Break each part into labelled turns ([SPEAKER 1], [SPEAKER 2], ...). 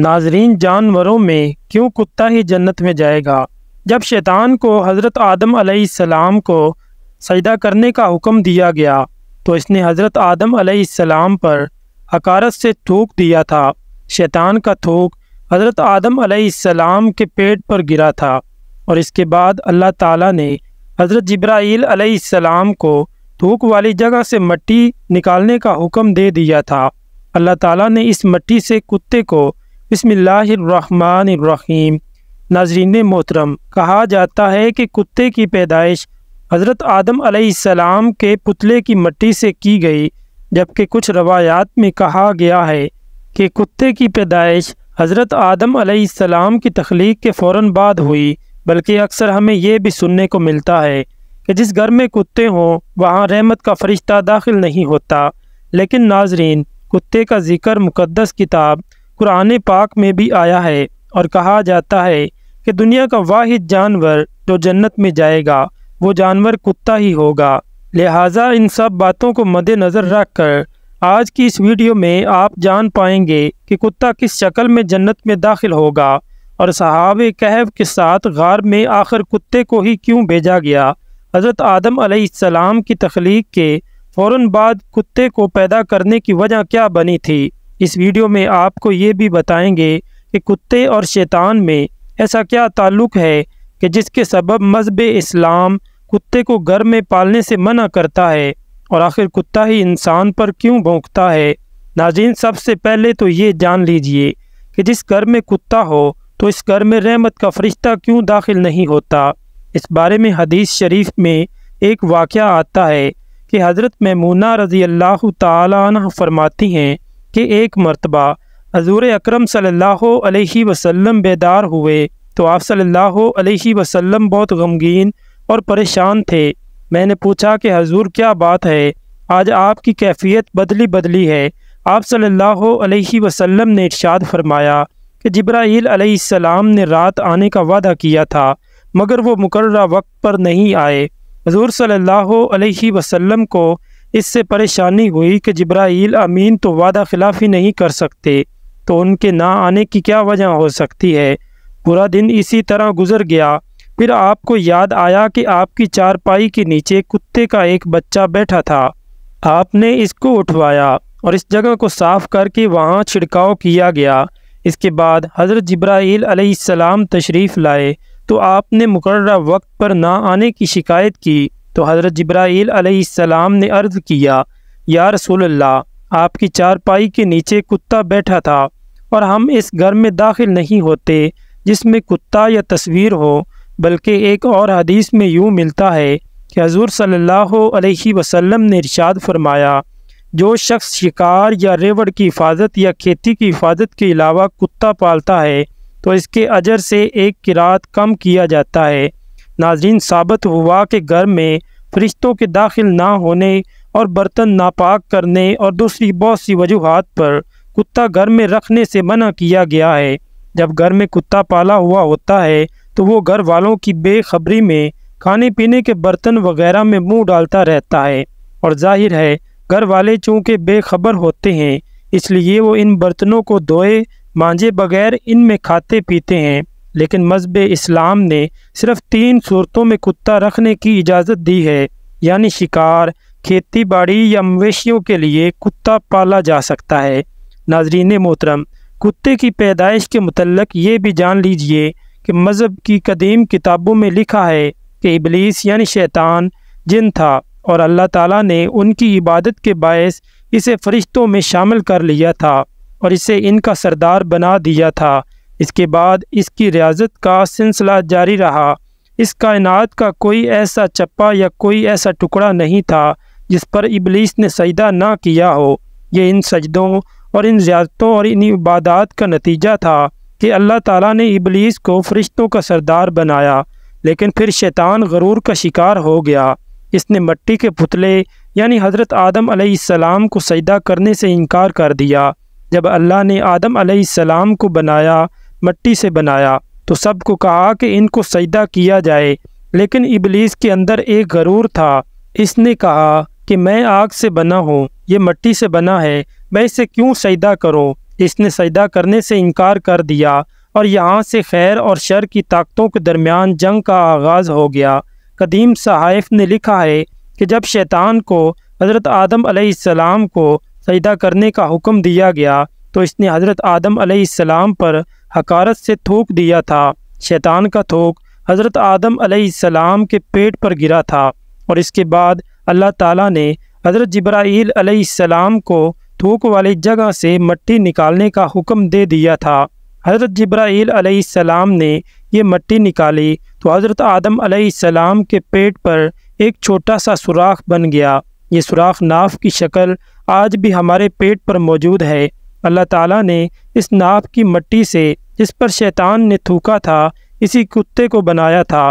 [SPEAKER 1] नाजरीन जानवरों में क्यों कुत्ता ही जन्नत में जाएगा जब शैतान को हज़रत आदम आसमाम को सजदा करने का हुक्म दिया गया तो इसने हज़रत आदम आसमाम पर हकारत से थूक दिया था शैतान का थूक हज़रत आदम आसमाम के पेट पर गिरा था और इसके बाद अल्लाह ताला ने हज़रत जब्राईल आसमाम को थूक वाली जगह से मिट्टी निकालने का हुक्म दे दिया था अल्लाह ताला ने इस मिट्टी से कुत्ते को बसमीम नाजरीन मोहतरम कहा जाता है कि कुत्ते की पैदाइश हज़रत आदम आसमाम के पुतले की मट्टी से की गई जबकि कुछ रवायात में कहा गया है कि कुत्ते की पैदाइश हज़रत आदम आसमाम की तख्लीक के फ़ौर बाद हुई बल्कि अक्सर हमें यह भी सुनने को मिलता है कि जिस घर में कुत्ते हों वहाँ रहमत का फरिश्ता दाखिल नहीं होता लेकिन नाजरीन कुत्ते का जिक्र मुकदस किताब कुरान पाक में भी आया है और कहा जाता है कि दुनिया का वाहिद जानवर जो जन्नत में जाएगा वो जानवर कुत्ता ही होगा लिहाजा इन सब बातों को मद्देनज़र रख कर आज की इस वीडियो में आप जान पाएंगे कि कुत्ता किस शक्ल में जन्नत में दाखिल होगा और सहाब कहव के साथ गार में आखिर कुत्ते को ही क्यों भेजा गया हज़रत आदम अलैहिस्सलाम की तख्लीक के फ़ौर बाद कुत्ते को पैदा करने की वजह क्या बनी थी इस वीडियो में आपको ये भी बताएंगे कि कुत्ते और शैतान में ऐसा क्या ताल्लुक़ है कि जिसके सबब मजहब इस्लाम कुत्ते को घर में पालने से मना करता है और आखिर कुत्ता ही इंसान पर क्यों भोंकता है नाजीन सबसे पहले तो ये जान लीजिए कि जिस घर में कुत्ता हो तो इस घर में रहमत का फरिश्ता क्यों दाखिल नहीं होता इस बारे में हदीस शरीफ में एक वाक़ आता है कि हज़रत ममूना रज़ी अल्लाह तरमाती हैं कि एक मरतबा हजूर अक्रम सल्लल्लाहु वसल्लम बेदार हुए तो आप सल्ह अलैहि वसल्लम बहुत गमगीन और परेशान थे मैंने पूछा कि हजूर क्या बात है आज आपकी कैफियत बदली बदली है आप सल्ह अलैहि वसल्लम ने इर्शाद फरमाया कि जब्राईल ने रात आने का वादा किया था मगर वो मुकर्रा वक्त पर नहीं आए हजूर सल्ला अलैहि वसल्लम को इससे परेशानी हुई कि जब्राइल अमीन तो वादा खिलाफी नहीं कर सकते तो उनके ना आने की क्या वजह हो सकती है पूरा दिन इसी तरह गुजर गया फिर आपको याद आया कि आपकी चारपाई के नीचे कुत्ते का एक बच्चा बैठा था आपने इसको उठवाया और इस जगह को साफ करके वहाँ छिड़काव किया गया इसके बाद हज़रत जब्राइल अलैहिस्सलाम तशरीफ़ लाए तो आपने मुकर्रा वक्त पर ना आने की शिकायत की तो हज़रत जब्राइल सलाम ने अर्ज़ किया या रसूल अल्लाह आपकी चारपाई के नीचे कुत्ता बैठा था और हम इस घर में दाखिल नहीं होते जिसमें कुत्ता या तस्वीर हो बल्कि एक और हदीस में यूँ मिलता है कि हजूर सल्लल्लाहु अलैहि वसल्लम ने इरशाद फरमाया जो शख्स शिकार या रेवड़ की हिफाजत या खेती की हिफाजत के अलावा कुत्ता पालता है तो इसके अजर से एक किरात कम किया जाता है नाजरीन साबित हुआ कि घर में फरिश्तों के दाखिल ना होने और बर्तन नापाक करने और दूसरी बहुत सी वजूहत पर कुत्ता घर में रखने से मना किया गया है जब घर में कुत्ता पाला हुआ होता है तो वो घर वालों की बेखबरी में खाने पीने के बर्तन वगैरह में मुंह डालता रहता है और जाहिर है घर वाले चूँकि बेखबर होते हैं इसलिए वो इन बर्तनों को धोए मांझे बगैर इनमें खाते पीते हैं लेकिन मजहब इस्लाम ने सिर्फ तीन सूरतों में कुत्ता रखने की इजाज़त दी है यानी शिकार खेती बाड़ी या मवेशियों के लिए कुत्ता पाला जा सकता है नाजरीन मोहतरम कुत्ते की पैदाइश के मतलब ये भी जान लीजिए कि मज़हब की कदीम किताबों में लिखा है कि इबलीस यानि शैतान जिन था और अल्लाह ताला ने उनकी इबादत के बायस इसे फरिश्तों में शामिल कर लिया था और इसे इनका सरदार बना दिया था इसके बाद इसकी रियाजत का सिलसिला जारी रहा इस कायनात का कोई ऐसा चप्पा या कोई ऐसा टुकड़ा नहीं था जिस पर इबलीस ने सजदा ना किया हो ये इन सजदों और इन ज्यादतों और इन इबादात का नतीजा था कि अल्लाह ताला ने इबलीस को फरिश्तों का सरदार बनाया लेकिन फिर शैतान गरूर का शिकार हो गया इसने मट्टी के पुतले यानी हज़रत आदम सलाम को सजदा करने से इनकार कर दिया जब अल्लाह ने आदम आसमाम को बनाया मट्टी से बनाया तो सबको कहा कि इनको सजदा किया जाए लेकिन इबलीस के अंदर एक गरूर था इसने कहा कि मैं आग से बना हूँ ये मट्टी से बना है मैं इसे क्यों सजदा करूँ इसने सजदा करने से इनकार कर दिया और यहाँ से खैर और शर की ताकतों के दरमियान जंग का आगाज़ हो गया कदीम सहाइफ ने लिखा है कि जब शैतान को हज़रत आदम आसमाम को सजदा करने का हुक्म दिया गया तो इसने हज़रत आदम आसमाम पर हकारत से थूक दिया था शैतान का थूक हज़रत आदम सलाम के पेट पर गिरा था और इसके बाद अल्लाह ताला ने हज़रत जब्राईल सलाम को थूक वाली जगह से मट्टी निकालने का हुक्म दे दिया था हज़रत जब्राईल सलाम ने यह मट्टी निकाली तो हज़रत आदम सलाम के पेट पर एक छोटा सा सुराख बन गया ये सुराख नाफ की शक्ल आज भी हमारे पेट पर मौजूद है अल्लाह ताला ने इस नाप की मट्टी से जिस पर शैतान ने थूका था इसी कुत्ते को बनाया था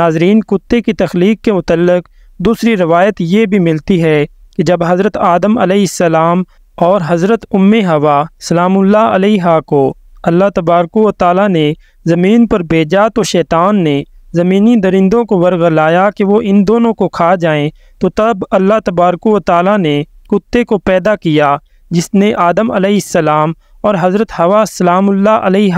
[SPEAKER 1] नाजरीन कुत्ते की तख्लीक के मतलब दूसरी रवायत ये भी मिलती है कि जब हज़रत आदम अलैहिस्सलाम और हज़रत उम हवा सलामुल्ला अलैहा को अल्लाह तबारक व ताली ने ज़मीन पर भेजा तो शैतान ने ज़मीनी दरिंदों को लाया कि वो इन दोनों को खा जाएं तो तब अल्लाह तबारक व ताली ने कुत्ते को पैदा किया जिसने आदम अलैहिस्सलाम और हज़रत हवा सलाम्ह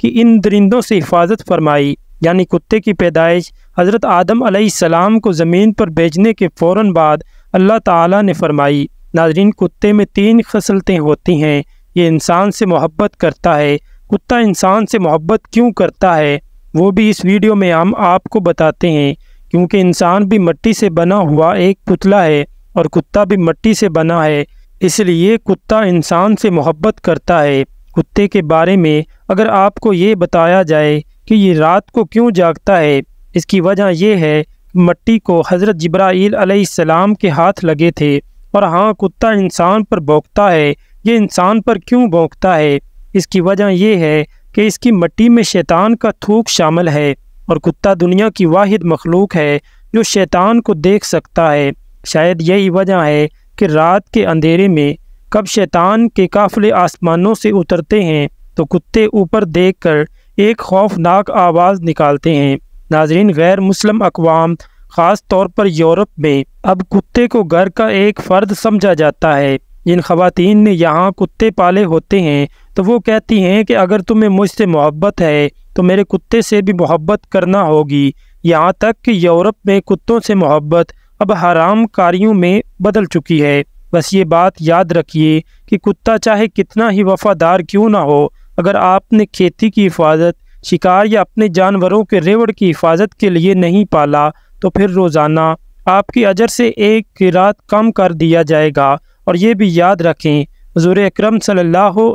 [SPEAKER 1] की इन दरिंदों से हिफाजत फरमाई यानी कुत्ते की पैदाइश हज़रत आदम अलैहिस्सलाम को ज़मीन पर भेजने के फ़ौर बाद अल्लाह ताला ने फरमाई नाजरीन कुत्ते में तीन खसलतें होती हैं ये इंसान से मोहब्बत करता है कुत्ता इंसान से मोहब्बत क्यों करता है वो भी इस वीडियो में हम आपको बताते हैं क्योंकि इंसान भी मट्टी से बना हुआ एक पुतला है और कुत्ता भी मट्टी से बना है इसलिए कुत्ता इंसान से मोहब्बत करता है कुत्ते के बारे में अगर आपको ये बताया जाए कि ये रात को क्यों जागता है इसकी वजह यह है मट्टी को हज़रत जब्राईल अलैहिस्सलाम के हाथ लगे थे और हाँ कुत्ता इंसान पर भोंकता है ये इंसान पर क्यों भोंकता है इसकी वजह यह है कि इसकी मट्टी में शैतान का थूक शामिल है और कुत्ता दुनिया की वाहिद मखलूक है जो शैतान को देख सकता है शायद यही वजह है कि रात के अंधेरे में कब शैतान के काफले आसमानों से उतरते हैं तो कुत्ते ऊपर देख कर एक खौफनाक आवाज़ निकालते हैं नाजरीन गैर मुस्लिम अकवाम ख़ास तौर पर यूरोप में अब कुत्ते को घर का एक फ़र्द समझा जाता है जिन खवतिन ने यहाँ कुत्ते पाले होते हैं तो वो कहती हैं कि अगर तुम्हें मुझसे मोहब्बत है तो मेरे कुत्ते से भी मोहब्बत करना होगी यहाँ तक कि यूरोप में कुत्तों से मोहब्बत अब हराम कारियों में बदल चुकी है बस ये बात याद रखिए कि कुत्ता चाहे कितना ही वफादार क्यों ना हो अगर आपने खेती की हिफाजत शिकार या अपने जानवरों के रेवड़ की हिफाजत के लिए नहीं पाला तो फिर रोज़ाना आपकी अजर से एक किरात कम कर दिया जाएगा और ये भी याद रखें हजूर अक्रम सल्लल्लाहु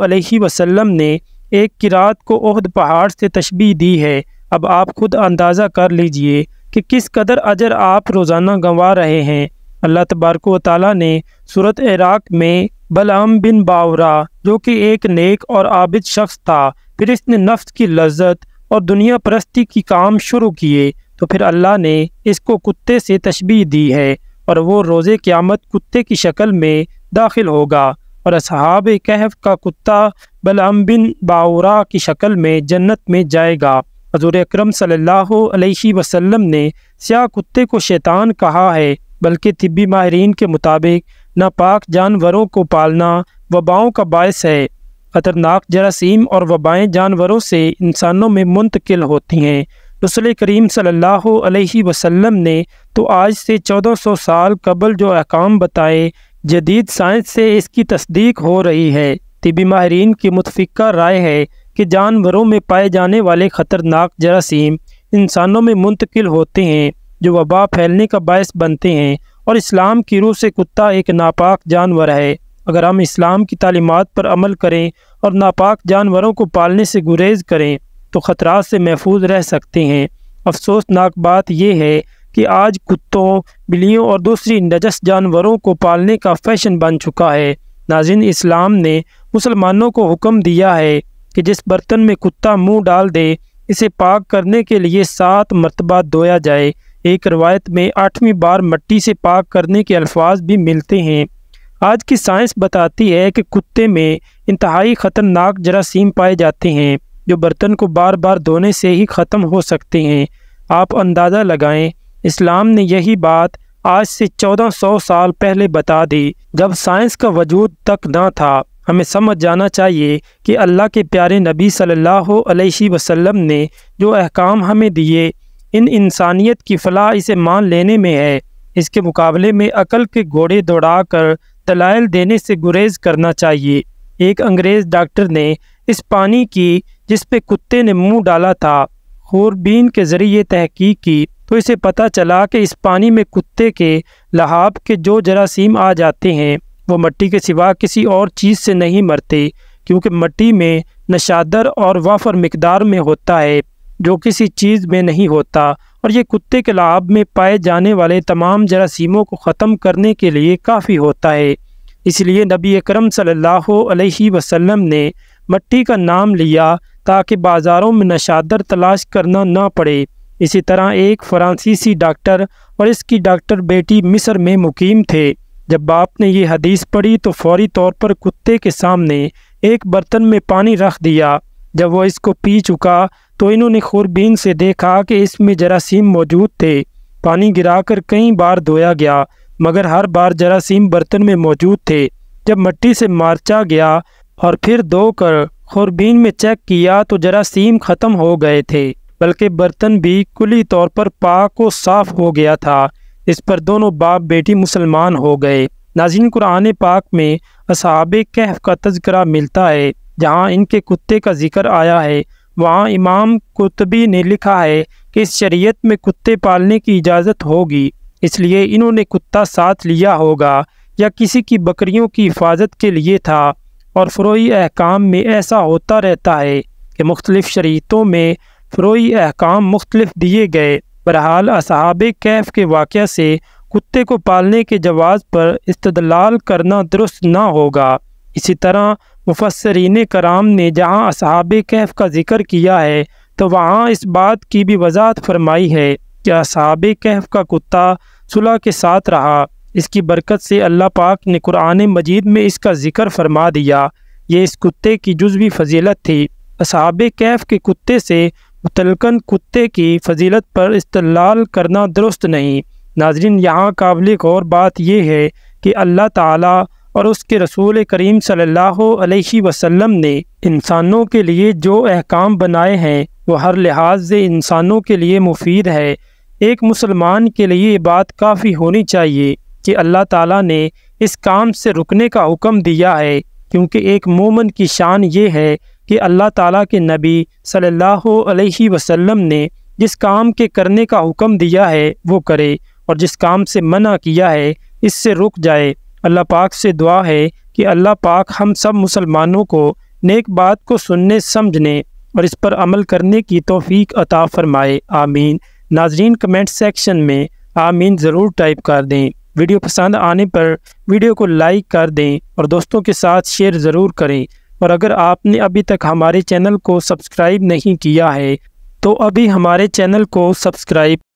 [SPEAKER 1] ने एक किरात को ओहद पहाड़ से तशबी दी है अब आप खुद अंदाज़ा कर लीजिए कि किस कदर अजर आप रोज़ाना गंवा रहे हैं अल्लाह तबारक वाली ने सूरत इराक़ में बलाम बिन बावरा जो कि एक नेक और आबिद शख्स था फिर इसने नफ्स की लज्जत और दुनिया परस्ती की काम शुरू किए तो फिर अल्लाह ने इसको कुत्ते से तशबी दी है और वो रोज़े क़्यामत कुत्ते की शक्ल में दाखिल होगा और असहाब कहफ का कुत्ता बलाम बिन बावरा की शक्ल में जन्नत में जाएगा हजूर अक्रम अलैहि वसल्लम ने स्या कुत्ते को शैतान कहा है बल्कि तिब्बी माहरीन के मुताबिक नापाक जानवरों को पालना वबाओं का बायस है ख़तरनाक जरासीम और वबाएँ जानवरों से इंसानों में मुंतकिल होती हैं रसुल करीम सल्लल्लाहु अलैहि वसल्लम ने तो आज से 1400 साल कबल जो अहकाम बताए जदीद साइंस से इसकी तस्दीक हो रही है तिबी माहरीन की मुतफ़ा राय है कि जानवरों में पाए जाने वाले खतरनाक जरासीम इंसानों में मुंतकिल होते हैं जो वबा फैलने का बायस बनते हैं और इस्लाम की रूह से कुत्ता एक नापाक जानवर है अगर हम इस्लाम की तालीमत पर अमल करें और नापाक जानवरों को पालने से गुरेज करें तो ख़तरा से महफूज रह सकते हैं अफसोसनाक बात यह है कि आज कुत्तों बिलियों और दूसरी नजस जानवरों को पालने का फैशन बन चुका है नाजिन इस्लाम ने मुसलमानों को हुक्म दिया है कि जिस बर्तन में कुत्ता मुंह डाल दे इसे पाक करने के लिए सात मरतबा धोया जाए एक रवायत में आठवीं बार मट्टी से पाक करने के अल्फाज भी मिलते हैं आज की साइंस बताती है कि कुत्ते में इंतहाई ख़तरनाक जरासीम पाए जाते हैं जो बर्तन को बार बार धोने से ही ख़त्म हो सकते हैं आप अंदाज़ा लगाएं इस्लाम ने यही बात आज से 1400 साल पहले बता दी जब साइंस का वजूद तक ना था हमें समझ जाना चाहिए कि अल्लाह के प्यारे नबी सल्लल्लाहु अलैहि वसल्लम ने जो अहकाम हमें दिए इन इंसानियत की फलाह इसे मान लेने में है इसके मुकाबले में अकल के घोड़े दौड़ा कर दलाइल देने से गुरेज करना चाहिए एक अंग्रेज़ डॉक्टर ने इस पानी की जिस पे कुत्ते ने मुंह डाला था खूरबीन के ज़रिए तहकीक की तो इसे पता चला कि इस पानी में कुत्ते के लहाब के जो जरासीम आ जाते हैं वो मट्टी के सिवा किसी और चीज़ से नहीं मरते क्योंकि मट्टी में नशादर और वफ़र मकदार में होता है जो किसी चीज़ में नहीं होता और ये कुत्ते के लाभ में पाए जाने वाले तमाम जरासीमों को ख़त्म करने के लिए काफ़ी होता है इसलिए नबी करम सल्लल्लाहु अलैहि वसल्लम ने मट्टी का नाम लिया ताकि बाज़ारों में नशादर तलाश करना ना पड़े इसी तरह एक फ़्रांसीसी डॉक्टर और इसकी डॉक्टर बेटी मिस्र में मुकीम थे जब बाप ने यह हदीस पढ़ी तो फौरी तौर पर कुत्ते के सामने एक बर्तन में पानी रख दिया जब वह इसको पी चुका तो इन्होंने खुरबीन से देखा कि इसमें जरासीम मौजूद थे पानी गिराकर कई बार धोया गया मगर हर बार जरासीम बर्तन में मौजूद थे जब मट्टी से मारचा गया और फिर धोकर खुरबीन में चेक किया तो जरासीम ख़त्म हो गए थे बल्कि बर्तन भी कुली तौर पर पाक व साफ हो गया था इस पर दोनों बाप बेटी मुसलमान हो गए नाजिन कुरान पाक में असहाब कहफ का तस्करा मिलता है जहाँ इनके कुत्ते का जिक्र आया है वहाँ इमाम कुतबी ने लिखा है कि इस शरीयत में कुत्ते पालने की इजाज़त होगी इसलिए इन्होंने कुत्ता साथ लिया होगा या किसी की बकरियों की हिफाजत के लिए था और फ्रोई अहकाम में ऐसा होता रहता है कि मुख्तलिफ़ शरीतों में फ्रोई अहकाम मुख्तलिफ दिए गए बहरहाल असहाब कैफ के वाक़ से कुत्ते को पालने के जवाज़ पर इस्तलाल करना दुरुस्त ना होगा इसी तरह मुफसरीन कराम ने जहाँ असहाब कैफ का जिक्र किया है तो वहाँ इस बात की भी वजाहत फरमाई है कि असहाब कैफ का कुत्ता सुलह के साथ रहा इसकी बरकत से अल्लाह पाक ने कुरान मजीद में इसका जिक्र फरमा दिया ये इस कुत्ते की जुजवी फजीलत थी असहाब कैफ के कुत्ते से मुतलकन कुत्ते की फजीलत पर इस्तलाल करना दुरुस्त नहीं नाजरीन यहाँ काबिल और बात यह है कि अल्लाह ताला और उसके रसूल करीम सल्लल्लाहु अलैहि वसल्लम ने इंसानों के लिए जो अहकाम बनाए हैं वो हर लिहाज से इंसानों के लिए मुफीद है एक मुसलमान के लिए ये बात काफ़ी होनी चाहिए कि अल्लाह ताला ने इस काम से रुकने का हुक्म दिया है क्योंकि एक मोमन की शान ये है कि अल्लाह ताला के नबी सल्लल्लाहु अलैहि वसल्लम ने जिस काम के करने का हुक्म दिया है वो करे और जिस काम से मना किया है इससे रुक जाए अल्लाह पाक से दुआ है कि अल्लाह पाक हम सब मुसलमानों को नेक बात को सुनने समझने और इस पर अमल करने की तोफ़ी अता फ़रमाए आमीन नाजरीन कमेंट सेक्शन में आमीन ज़रूर टाइप कर दें वीडियो पसंद आने पर वीडियो को लाइक कर दें और दोस्तों के साथ शेयर ज़रूर करें और अगर आपने अभी तक हमारे चैनल को सब्सक्राइब नहीं किया है तो अभी हमारे चैनल को सब्सक्राइब